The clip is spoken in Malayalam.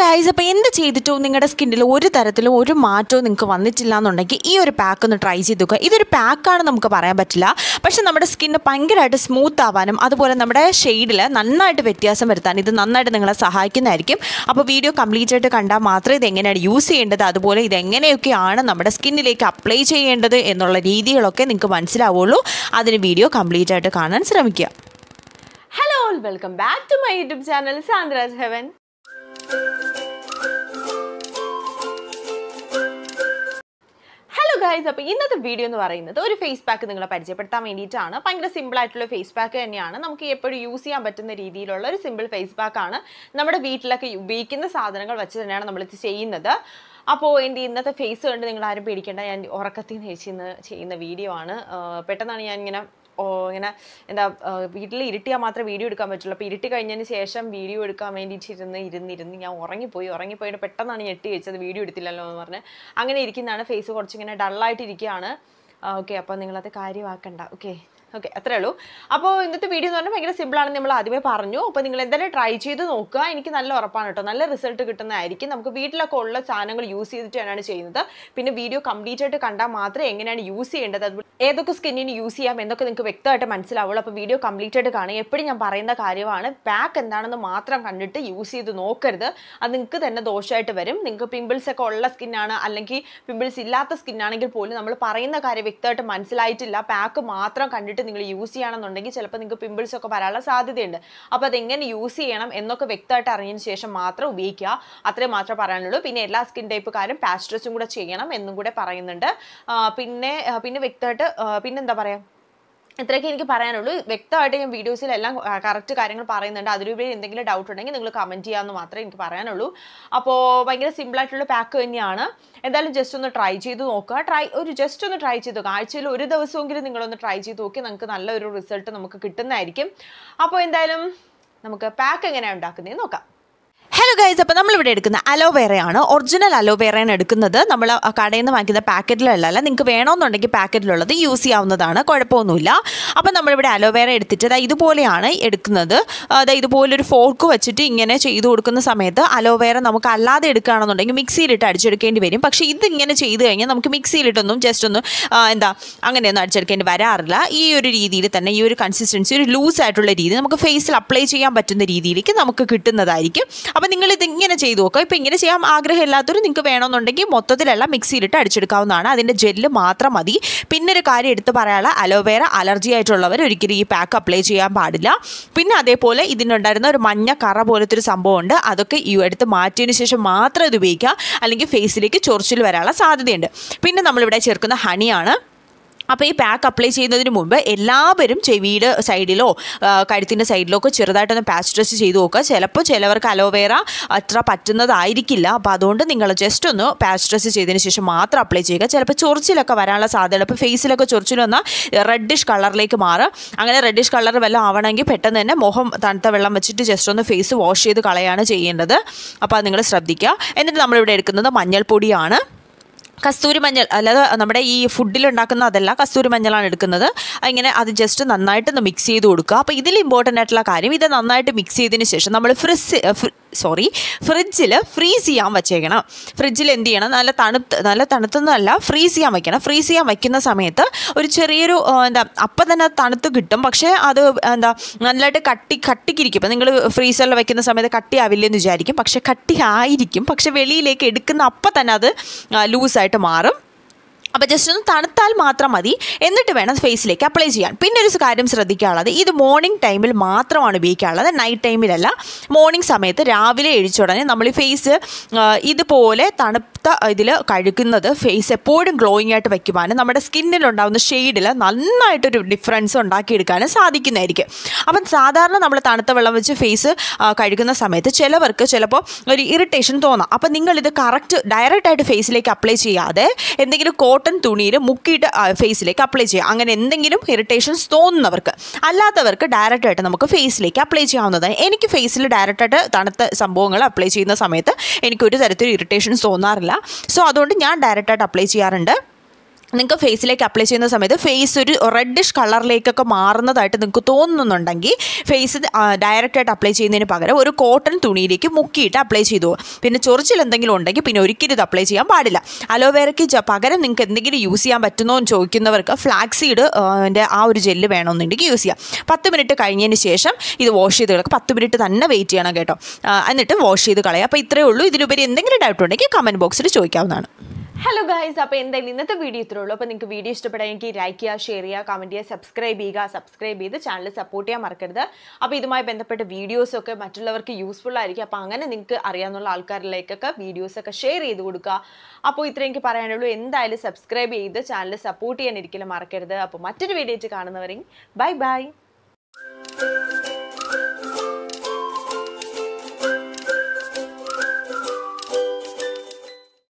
ഗൈസ് അപ്പോൾ എന്ത് ചെയ്തിട്ടോ നിങ്ങളുടെ സ്കിന്നിൽ ഒരു തരത്തിലും ഒരു മാറ്റവും നിങ്ങൾക്ക് വന്നിട്ടില്ല എന്നുണ്ടെങ്കിൽ ഈ ഒരു പാക്ക് ഒന്ന് ട്രൈ ചെയ്ത് നോക്കുക ഇതൊരു പാക്കാണ് നമുക്ക് പറയാൻ പറ്റില്ല പക്ഷേ നമ്മുടെ സ്കിന്ന് ഭയങ്കരമായിട്ട് സ്മൂത്ത് ആവാനും അതുപോലെ നമ്മുടെ ഷെയ്ഡിൽ നന്നായിട്ട് വ്യത്യാസം വരുത്താനും ഇത് നന്നായിട്ട് നിങ്ങളെ സഹായിക്കുന്നതായിരിക്കും അപ്പോൾ വീഡിയോ കംപ്ലീറ്റ് ആയിട്ട് കണ്ടാൽ മാത്രമേ ഇത് എങ്ങനെയാണ് യൂസ് ചെയ്യേണ്ടത് അതുപോലെ ഇതെങ്ങനെയൊക്കെയാണ് നമ്മുടെ സ്കിന്നിലേക്ക് അപ്ലൈ ചെയ്യേണ്ടത് എന്നുള്ള രീതികളൊക്കെ നിങ്ങൾക്ക് മനസ്സിലാവുള്ളൂ അതിന് വീഡിയോ കംപ്ലീറ്റ് ആയിട്ട് കാണാൻ ശ്രമിക്കുക hello welcome back to my YouTube channel Sandraj heaven guys അപ്പോൾ ഇന്നത്തെ വീഡിയോ എന്ന് പറയുന്നത് ഒരു ഫേസ് പാക്ക് നിങ്ങളെ പരിചയപ്പെടുത്താൻ വേണ്ടിയിട്ടാണ് ഭയങ്കര സിമ്പിൾ ആയിട്ടുള്ള ഫേസ് പാക്ക് തന്നെയാണ് നമുക്ക് എപ്പോഴും യൂസ് ചെയ്യാൻ പറ്റുന്ന രീതിയിലുള്ള ഒരു സിമ്പിൾ ഫേസ് പാക്കാണ് നമ്മുടെ വീട്ടിലൊക്കെ ഉപയോഗിക്കുന്ന സാധനങ്ങൾ വെച്ച് തന്നെയാണ് നമ്മളിത് ചെയ്യുന്നത് അപ്പോൾ എൻ്റെ ഇന്നത്തെ ഫേസ് കണ്ട് നിങ്ങൾ ആരും പേടിക്കേണ്ട ഞാൻ ഉറക്കത്തിൽ നിന്ന് ചേച്ചിന്ന് ചെയ്യുന്ന വീഡിയോ ആണ് പെട്ടെന്നാണ് ഞാൻ ഇങ്ങനെ ഇങ്ങനെ എന്താ വീട്ടിൽ ഇരുട്ടിയാൽ മാത്രമേ വീഡിയോ എടുക്കാൻ പറ്റുള്ളൂ അപ്പോൾ ഇരുട്ടി കഴിഞ്ഞതിന് ശേഷം വീഡിയോ എടുക്കാൻ ഇരുന്ന് ഇരുന്ന് ഞാൻ ഉറങ്ങിപ്പോയി ഉറങ്ങിപ്പോയിട്ട് പെട്ടെന്നാണ് ഞെട്ടി വെച്ചത് വീഡിയോ എടുത്തില്ലല്ലോ എന്ന് പറഞ്ഞ് അങ്ങനെ ഇരിക്കുന്നതാണ് ഫേസ് കുറച്ചിങ്ങനെ ഡള്ളായിട്ട് ഇരിക്കുകയാണ് ഓക്കെ അപ്പോൾ നിങ്ങളത് കാര്യമാക്കണ്ട ഓക്കെ ഓക്കെ അത്രേ ഉള്ളൂ അപ്പോൾ ഇന്നത്തെ വീഡിയോ എന്ന് പറഞ്ഞാൽ ഭയങ്കര സിമ്പിളാണെന്ന് നമ്മൾ ആദ്യമേ പറഞ്ഞു അപ്പോൾ നിങ്ങൾ എന്തായാലും ട്രൈ ചെയ്ത് നോക്കുക എനിക്ക് നല്ല ഉറപ്പാണ് കേട്ടോ നല്ല റിസൾട്ട് കിട്ടുന്നതായിരിക്കും നമുക്ക് വീട്ടിലൊക്കെ ഉള്ള സാധനങ്ങൾ യൂസ് ചെയ്തിട്ട് തന്നെയാണ് ചെയ്യുന്നത് പിന്നെ വീഡിയോ കംപ്ലീറ്റ് ആയിട്ട് കണ്ടാൽ മാത്രമേ എങ്ങനെയാണ് യൂസ് ചെയ്യേണ്ടത് അതുപോലെ ഏതൊക്കെ സ്കിന്നിന് യൂസ് ചെയ്യാം എന്നൊക്കെ നിങ്ങൾക്ക് വ്യക്തമായിട്ട് മനസ്സിലാവുള്ളൂ അപ്പോൾ വീഡിയോ കംപ്ലീറ്റ് ആയിട്ട് കാണുക എപ്പോഴും ഞാൻ പറയുന്ന കാര്യമാണ് പാക്ക് എന്താണെന്ന് മാത്രം കണ്ടിട്ട് യൂസ് ചെയ്ത് നോക്കരുത് അത് നിങ്ങൾക്ക് തന്നെ ദോഷമായിട്ട് വരും നിങ്ങൾക്ക് പിമ്പിൾസ് ഒക്കെ ഉള്ള സ്കിന്നാണ് അല്ലെങ്കിൽ പിമ്പിൾസ് ഇല്ലാത്ത സ്കിന്നാണെങ്കിൽ പോലും നമ്മൾ പറയുന്ന കാര്യം വ്യക്തമായിട്ട് മനസ്സിലായിട്ടില്ല പാക്ക് മാത്രം കണ്ടിട്ട് ഇട്ട് നിങ്ങൾ യൂസ് ചെയ്യുകയാണെന്നുണ്ടെങ്കിൽ ചിലപ്പോൾ നിങ്ങൾക്ക് പിമ്പിൾസ് ഒക്കെ വരാനുള്ള സാധ്യതയുണ്ട് അപ്പോൾ അതെങ്ങനെ യൂസ് ചെയ്യണം എന്നൊക്കെ വ്യക്തമായിട്ട് അറിഞ്ഞതിന് ശേഷം മാത്രം ഉപയോഗിക്കുക അത്രയും മാത്രമേ പറയാനുള്ളൂ പിന്നെ എല്ലാ സ്കിൻ ടൈപ്പുകാരും പാസ്റ്റസും കൂടെ ചെയ്യണം എന്നും കൂടെ പറയുന്നുണ്ട് പിന്നെ പിന്നെ വ്യക്തമായിട്ട് പിന്നെന്താ പറയുക ഇത്രയൊക്കെ എനിക്ക് പറയാനുള്ളൂ വ്യക്തമായിട്ട് ഞാൻ വീഡിയോസിലെല്ലാം കറക്റ്റ് കാര്യങ്ങൾ പറയുന്നുണ്ട് അതിലുപരി എന്തെങ്കിലും ഡൗട്ട് ഉണ്ടെങ്കിൽ നിങ്ങൾ കമൻറ്റ് ചെയ്യാമെന്ന് മാത്രമേ എനിക്ക് പറയാനുള്ളൂ അപ്പോൾ ഭയങ്കര സിമ്പിളായിട്ടുള്ള പാക്ക് തന്നെയാണ് എന്തായാലും ജസ്റ്റ് ഒന്ന് ട്രൈ ചെയ്ത് നോക്കുക ട്രൈ ഒരു ജസ്റ്റ് ഒന്ന് ട്രൈ ചെയ്ത് നോക്കുക ആഴ്ചയിൽ ഒരു ദിവസമെങ്കിലും നിങ്ങളൊന്ന് ട്രൈ ചെയ്ത് നോക്കി നമുക്ക് നല്ലൊരു റിസൾട്ട് നമുക്ക് കിട്ടുന്നതായിരിക്കും അപ്പോൾ എന്തായാലും നമുക്ക് പാക്ക് എങ്ങനെയാണ് ഉണ്ടാക്കുന്നതെന്ന് നോക്കാം ഹലോ ഗൈസ് അപ്പോൾ നമ്മളിവിടെ എടുക്കുന്ന അലോവേറയാണ് ഒറിജിനൽ അലോവേറയാണ് എടുക്കുന്നത് നമ്മൾ കടയിൽ നിന്ന് വാങ്ങിക്കുന്ന അല്ല നിങ്ങൾക്ക് വേണമെന്നുണ്ടെങ്കിൽ പാക്കറ്റിലുള്ളത് യൂസ് ചെയ്യാവുന്നതാണ് കുഴപ്പമൊന്നുമില്ല അപ്പോൾ നമ്മളിവിടെ അലോവേറ എടുത്തിട്ട് അതായത് ഇതുപോലെയാണ് എടുക്കുന്നത് അതായത് ഇതുപോലൊരു ഫോർക്ക് വെച്ചിട്ട് ഇങ്ങനെ ചെയ്ത് കൊടുക്കുന്ന സമയത്ത് അലോവേറ നമുക്ക് അല്ലാതെ എടുക്കുകയാണെന്നുണ്ടെങ്കിൽ മിക്സിയിലിട്ട് അടിച്ചെടുക്കേണ്ടി വരും പക്ഷേ ഇതിങ്ങനെ ചെയ്ത് കഴിഞ്ഞാൽ നമുക്ക് മിക്സിയിലിട്ടൊന്നും ജസ്റ്റ് ഒന്ന് എന്താ അങ്ങനെയൊന്നും അടിച്ചെടുക്കേണ്ടി വരാറില്ല ഈ ഒരു രീതിയിൽ തന്നെ ഈ ഒരു കൺസിസ്റ്റൻസി ഒരു ലൂസ് ആയിട്ടുള്ള രീതി നമുക്ക് ഫേസിൽ അപ്ലൈ ചെയ്യാൻ പറ്റുന്ന രീതിയിലേക്ക് നമുക്ക് കിട്ടുന്നതായിരിക്കും അപ്പോൾ നിങ്ങൾ ഇതിങ്ങനെ ചെയ്തു നോക്കുക ഇപ്പം ഇങ്ങനെ ചെയ്യാൻ ഇല്ലാത്തവർ നിങ്ങൾക്ക് വേണമെന്നുണ്ടെങ്കിൽ മൊത്തത്തിലെല്ലാം മിക്സിയിലിട്ട് അടിച്ചെടുക്കാവുന്നതാണ് അതിൻ്റെ ജെല്ല് മാത്രം മതി പിന്നെ ഒരു കാര്യം എടുത്ത് പറയാനുള്ള അലോവേര അലർജി ആയിട്ടുള്ളവർ ഒരിക്കലും ഈ പാക്ക് അപ്ലൈ ചെയ്യാൻ പാടില്ല പിന്നെ അതേപോലെ ഇതിനുണ്ടായിരുന്ന ഒരു മഞ്ഞ കറ പോലത്തെ ഒരു സംഭവമുണ്ട് അതൊക്കെ ഈ എടുത്ത് മാറ്റിയതിന് ശേഷം മാത്രം ഇത് ഉപയോഗിക്കുക അല്ലെങ്കിൽ ഫേസിലേക്ക് ചൊറിച്ചിൽ വരാനുള്ള സാധ്യതയുണ്ട് പിന്നെ നമ്മളിവിടെ ചേർക്കുന്ന ഹണിയാണ് അപ്പോൾ ഈ പാക്ക് അപ്ലൈ ചെയ്യുന്നതിന് മുമ്പ് എല്ലാവരും ചെവിയുടെ സൈഡിലോ കഴുത്തിൻ്റെ സൈഡിലോ ഒക്കെ ചെറുതായിട്ടൊന്ന് പാച്ച് ടെസ്റ്റ് ചെയ്ത് നോക്കുക ചിലപ്പോൾ ചിലവർക്ക് അലോവേറ അത്ര പറ്റുന്നതായിരിക്കില്ല അപ്പോൾ അതുകൊണ്ട് നിങ്ങൾ ജസ്റ്റ് ഒന്ന് പാച്ച് ടെസ്റ്റ് ചെയ്തതിന് ശേഷം മാത്രം അപ്ലൈ ചെയ്യുക ചിലപ്പോൾ ചൊറിച്ചിലൊക്കെ വരാനുള്ള സാധ്യത അപ്പോൾ ഫേസിലൊക്കെ ചൊറിച്ചിൽ വന്നാൽ റെഡിഷ് കളറിലേക്ക് മാറുക അങ്ങനെ റെഡിഷ് കളർ വല്ലതും ആവണമെങ്കിൽ പെട്ടെന്ന് തന്നെ മുഖം തണുത്ത വെള്ളം വെച്ചിട്ട് ജസ്റ്റ് ഒന്ന് ഫേസ് വാഷ് ചെയ്ത് കളയാണ് ചെയ്യേണ്ടത് അപ്പോൾ അത് നിങ്ങൾ ശ്രദ്ധിക്കുക എന്നിട്ട് നമ്മളിവിടെ എടുക്കുന്നത് മഞ്ഞൾപ്പൊടിയാണ് കസ്തൂരി മഞ്ഞൾ അല്ലാതെ നമ്മുടെ ഈ ഉണ്ടാക്കുന്ന അതല്ല കസ്തൂരി മഞ്ഞളാണ് എടുക്കുന്നത് ഇങ്ങനെ അത് ജസ്റ്റ് നന്നായിട്ടൊന്ന് മിക്സ് ചെയ്ത് കൊടുക്കുക അപ്പോൾ ഇതിൽ ഇമ്പോർട്ടൻ്റ് ആയിട്ടുള്ള കാര്യം ഇത് നന്നായിട്ട് മിക്സ് ചെയ്തതിന് ശേഷം നമ്മൾ ഫ്രിസ് സോറി ഫ്രിഡ്ജിൽ ഫ്രീസ് ചെയ്യാൻ വെച്ചേക്കണം ഫ്രിഡ്ജിൽ എന്ത് ചെയ്യണം നല്ല തണുത്ത് നല്ല തണുത്തൊന്നുമല്ല ഫ്രീസ് ചെയ്യാൻ വയ്ക്കണം ഫ്രീസ് ചെയ്യാൻ വയ്ക്കുന്ന സമയത്ത് ഒരു ചെറിയൊരു എന്താ അപ്പം തന്നെ തണുത്ത് കിട്ടും പക്ഷേ അത് എന്താ നല്ലതായിട്ട് കട്ടി കട്ടിക്കിരിക്കും ഇപ്പം നിങ്ങൾ ഫ്രീസറിൽ വയ്ക്കുന്ന സമയത്ത് കട്ടിയാവില്ലെന്ന് വിചാരിക്കും പക്ഷേ ആയിരിക്കും പക്ഷേ വെളിയിലേക്ക് എടുക്കുന്ന അപ്പം തന്നെ അത് ലൂസായിട്ട് മാറും അപ്പോൾ ജസ്റ്റ് ഒന്ന് തണുത്താൽ മാത്രം മതി എന്നിട്ട് വേണം ഫേസിലേക്ക് അപ്ലൈ ചെയ്യാൻ പിന്നെ ഒരു കാര്യം ശ്രദ്ധിക്കാനുള്ളത് ഇത് മോർണിംഗ് ടൈമിൽ മാത്രമാണ് ഉപയോഗിക്കാനുള്ളത് നൈറ്റ് ടൈമിലല്ല മോർണിംഗ് സമയത്ത് രാവിലെ എഴിച്ച ഉടനെ നമ്മൾ ഫേസ് ഇതുപോലെ തണുത്ത ഇതിൽ കഴുകുന്നത് ഫേസ് എപ്പോഴും ഗ്ലോയിങ് ആയിട്ട് വയ്ക്കുവാനും നമ്മുടെ സ്കിന്നിലുണ്ടാകുന്ന ഷെയ്ഡിൽ നന്നായിട്ടൊരു ഡിഫറൻസ് ഉണ്ടാക്കിയെടുക്കാനും സാധിക്കുന്നതായിരിക്കും അപ്പം സാധാരണ നമ്മൾ തണുത്ത വെള്ളം വെച്ച് ഫേസ് കഴുകുന്ന സമയത്ത് ചിലവർക്ക് ചിലപ്പോൾ ഒരു ഇറിറ്റേഷൻ തോന്നാം അപ്പം നിങ്ങളിത് കറക്റ്റ് ഡയറക്റ്റായിട്ട് ഫേസിലേക്ക് അപ്ലൈ ചെയ്യാതെ എന്തെങ്കിലും കോട്ട് കോട്ടൺ തുണിയിൽ മുക്കിയിട്ട് ഫേസിലേക്ക് അപ്ലൈ ചെയ്യുക അങ്ങനെ എന്തെങ്കിലും ഇറിറ്റേഷൻസ് തോന്നുന്നവർക്ക് അല്ലാത്തവർക്ക് ഡയറക്റ്റായിട്ട് നമുക്ക് ഫേസിലേക്ക് അപ്ലൈ ചെയ്യാവുന്നതാണ് എനിക്ക് ഫേസിൽ ഡയറക്റ്റായിട്ട് തണുത്ത സംഭവങ്ങൾ അപ്ലൈ ചെയ്യുന്ന സമയത്ത് എനിക്കൊരു തരത്തിൽ ഇറിറ്റേഷൻസ് തോന്നാറില്ല സോ അതുകൊണ്ട് ഞാൻ ഡയറക്റ്റായിട്ട് അപ്ലൈ ചെയ്യാറുണ്ട് നിങ്ങൾക്ക് ഫേസിലേക്ക് അപ്ലൈ ചെയ്യുന്ന സമയത്ത് ഫേസ് ഒരു റെഡിഷ് കളറിലേക്കൊക്കെ മാറുന്നതായിട്ട് നിങ്ങൾക്ക് തോന്നുന്നുണ്ടെങ്കിൽ ഫേസ് ഡയറക്റ്റായിട്ട് അപ്ലൈ ചെയ്യുന്നതിന് പകരം ഒരു കോട്ടൺ തുണിയിലേക്ക് മുക്കിയിട്ട് അപ്ലൈ ചെയ്തു പിന്നെ ചൊറിച്ചിൽ എന്തെങ്കിലും ഉണ്ടെങ്കിൽ പിന്നെ ഒരിക്കലും ഇത് അപ്ലൈ ചെയ്യാൻ പാടില്ല അലോവേറയ്ക്ക് പകരം നിങ്ങൾക്ക് എന്തെങ്കിലും യൂസ് ചെയ്യാൻ പറ്റുമോ എന്ന് ചോദിക്കുന്നവർക്ക് ഫ്ലാക്സീഡ് എൻ്റെ ആ ഒരു ജെല്ല് വേണമെന്നുണ്ടെങ്കിൽ യൂസ് ചെയ്യാം പത്ത് മിനിറ്റ് കഴിഞ്ഞതിന് ശേഷം ഇത് വാഷ് ചെയ്ത് കിടക്കുക പത്ത് മിനിറ്റ് തന്നെ വെയിറ്റ് ചെയ്യണം കേട്ടോ എന്നിട്ട് വാഷ് ചെയ്ത് കളയാം അപ്പോൾ ഇത്രയേ ഉള്ളൂ ഇതിലുപരി എന്തെങ്കിലും ഡൗട്ട് ഉണ്ടെങ്കിൽ കമൻറ്റ് ബോക്സിൽ ചോദിക്കാവുന്നതാണ് ഹലോ ഗായ്സ് അപ്പോൾ എന്തായാലും ഇന്നത്തെ വീഡിയോ ഇത്രയേ ഉള്ളൂ അപ്പോൾ നിങ്ങൾക്ക് വീഡിയോ ഇഷ്ടപ്പെട്ടാൽ എനിക്ക് ലൈക്ക് ചെയ്യുക ഷെയർ ചെയ്യുക കമൻറ്റ് ചെയ്യുക സബ്സ്ക്രൈബ് ചെയ്യുക സബ്സ്ക്രൈബ് ചെയ്ത് ചാനൽ സപ്പോർട്ട് ചെയ്യാൻ മറക്കരുത് അപ്പോൾ ഇതുമായി ബന്ധപ്പെട്ട വീഡിയോസൊക്കെ മറ്റുള്ളവർക്ക് യൂസ്ഫുൾ ആയിരിക്കും അപ്പോൾ അങ്ങനെ നിങ്ങൾക്ക് അറിയാവുന്ന ആൾക്കാരിലേക്കൊക്കെ വീഡിയോസൊക്കെ ഷെയർ ചെയ്ത് കൊടുക്കുക അപ്പോൾ ഇത്രയും എനിക്ക് പറയാനുള്ളൂ എന്തായാലും സബ്സ്ക്രൈബ് ചെയ്ത് ചാനൽ സപ്പോർട്ട് ചെയ്യാൻ ഒരിക്കലും മറക്കരുത് അപ്പോൾ മറ്റൊരു വീഡിയോ ആയിട്ട് കാണുന്നവരെയും ബൈ ബൈ